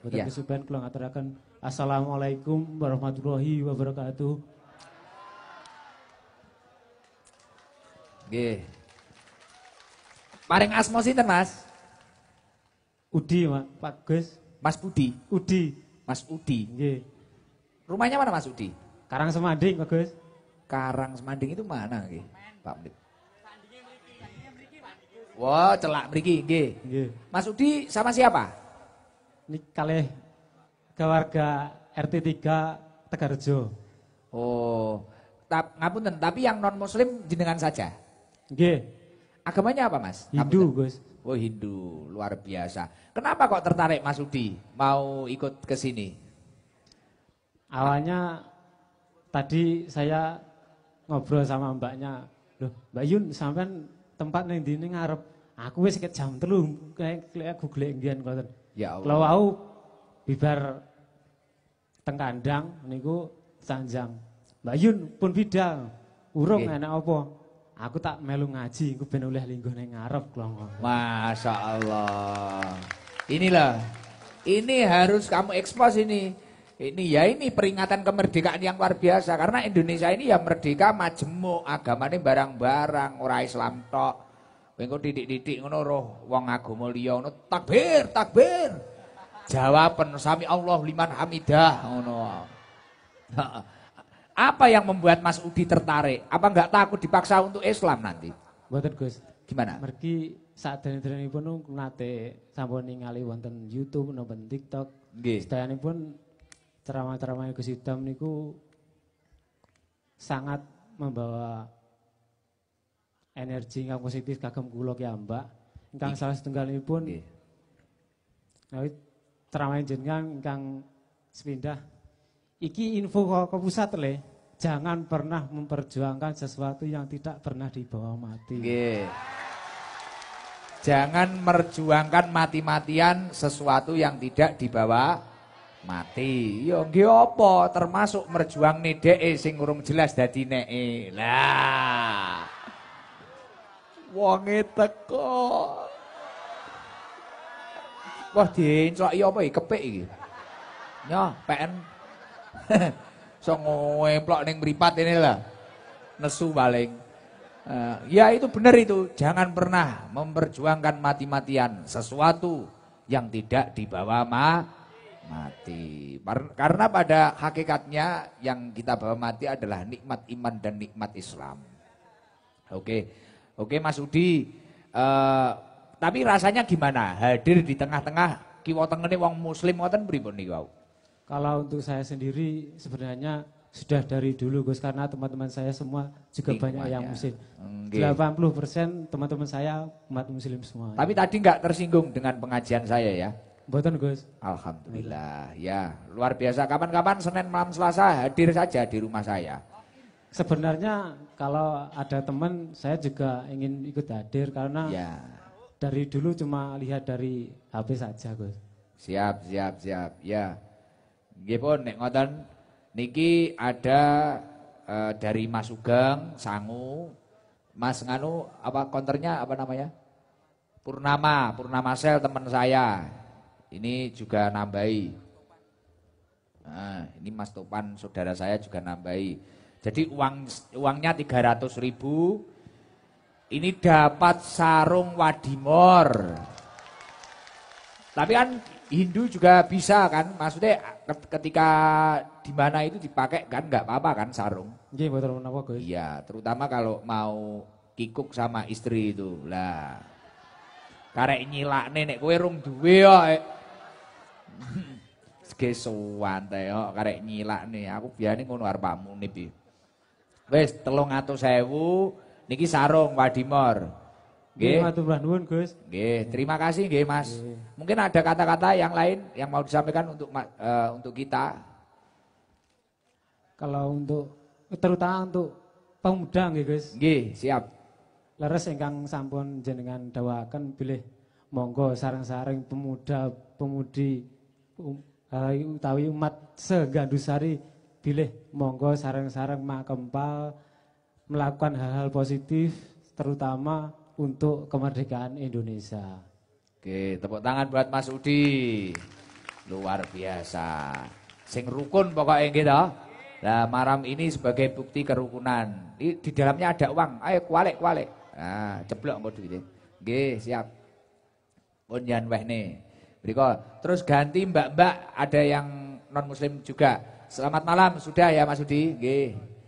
Bapak yeah. Ya. kesuben kula ngaturaken assalamualaikum warahmatullahi wabarakatuh. Nggih. Maring asmo sinten, Mas? Udi, Pak. Pak Gus. Mas Budi. Udi. Mas Udi. Nggih. Rumahnya mana Mas Udi? Karang Semanding, Pak Gus. Karang Semanding itu mana, nggih? Pak Menit. Wah, wow, celak mriki nggih. Mas Udi sama siapa? Nikale keluarga RT 3 Tegarjo. Oh, tap, ngapunten, tapi yang non muslim jenengan saja. Nggih. Agamanya apa, Mas? Hindu, Gus. Oh, Hindu, luar biasa. Kenapa kok tertarik Mas Udi mau ikut ke sini? Awalnya tadi saya ngobrol sama mbaknya, "Loh, Mbak Yun, sampean tempat neng dini ngarep. Aku wis jam 3 kayak google mbiyen ngoten." Ya Allah. Kalau wau bibar teng kandang niku sanjang. Mbak Yun pun beda, Urung okay. enak apa? Aku tak melu ngaji, aku ben oleh lingguh ning ngarep Masya Allah. Inilah. Ini harus kamu ekspos ini. Ini ya ini peringatan kemerdekaan yang luar biasa karena Indonesia ini ya merdeka majemuk agamanya barang-barang ora Islam tok. Pengko titik-titik ngono roh wong agama liya ngono takbir, takbir. Jawaban sami Allah liman hamidah ngono. Apa yang membuat Mas Udi tertarik? Apa enggak takut dipaksa untuk Islam nanti? Mboten, Gus. Gimana? Mergi saat ini pun nate sampun ningali wonten YouTube nonton TikTok. Nggih. Sedayanipun ceramah-ceramah Gus Idam niku sangat membawa energi yang positif kagem kula ya mbak, Engkang salah setunggalipun pun, Nawi teramain jenengan engkang sepindah iki info ke pusat le. Jangan pernah memperjuangkan sesuatu yang tidak pernah dibawa mati. Jangan merjuangkan mati-matian sesuatu yang tidak dibawa mati. Yo ya geopo termasuk merjuang nede, sing urung jelas dadi neke. Lah. Wonge teko. Wah dinclok iya apa iki ya? kepik iki. Ya, PN. so ngemplok ning mripat ini lah. Nesu paling. Uh, eh, ya itu benar itu, jangan pernah memperjuangkan mati-matian sesuatu yang tidak dibawa ma mati. Karena pada hakikatnya yang kita bawa mati adalah nikmat iman dan nikmat Islam. Oke. Okay. Oke Mas Udi, uh, tapi rasanya gimana hadir di tengah-tengah kiwa tengene wong muslim ngoten pripun niku wau? Kalau untuk saya sendiri sebenarnya sudah dari dulu Gus karena teman-teman saya semua juga banyak yang muslim. Okay. 80% teman-teman saya umat muslim semua. Tapi ya. tadi nggak tersinggung dengan pengajian saya ya. Mboten Gus. Alhamdulillah. Ya, luar biasa. Kapan-kapan Senin malam Selasa hadir saja di rumah saya. Sebenarnya kalau ada teman saya juga ingin ikut hadir karena ya. dari dulu cuma lihat dari HP saja Gus. Siap, siap, siap. Ya. Nggih pun nek ngoten niki ada uh, dari Mas Sugeng Sangu. Mas nganu apa konternya apa namanya? Purnama, Purnama Sel teman saya. Ini juga nambahi. Nah, ini Mas Topan saudara saya juga nambahi. Jadi uang uangnya 300 ribu. Ini dapat sarung wadimor. Tapi kan Hindu juga bisa kan, maksudnya ketika di mana itu dipakai kan nggak apa-apa kan sarung. Iya, terutama kalau mau kikuk sama istri itu. Lah. Karek nyilak nenek kowe rung duwe kok. Eh. Gesowan teh kok karek nyilak nih. Aku biar ngono arep pamune telung atau sewu, niki sarung Wadimor. gih terima kasih gih Mas. Mungkin ada kata-kata yang lain yang mau disampaikan untuk uh, untuk kita. Kalau untuk terutama untuk pemuda gih guys, gih siap. Leres ingkang sampun jenengan dawakan pilih monggo sarang-saring pemuda pemudi um, uh, utawi umat segandusari bilih monggo sarang-sarang mak kempal melakukan hal-hal positif terutama untuk kemerdekaan Indonesia. Oke, tepuk tangan buat Mas Udi. Luar biasa. Sing rukun pokoknya gitu. Nah, maram ini sebagai bukti kerukunan. Di dalamnya ada uang. Ayo kualek kualek. Nah, ceplok mau duit. Oke, siap. Unyan weh nih. Berikut. Terus ganti mbak-mbak ada yang non muslim juga Selamat malam sudah ya Mas Udi. Nggih.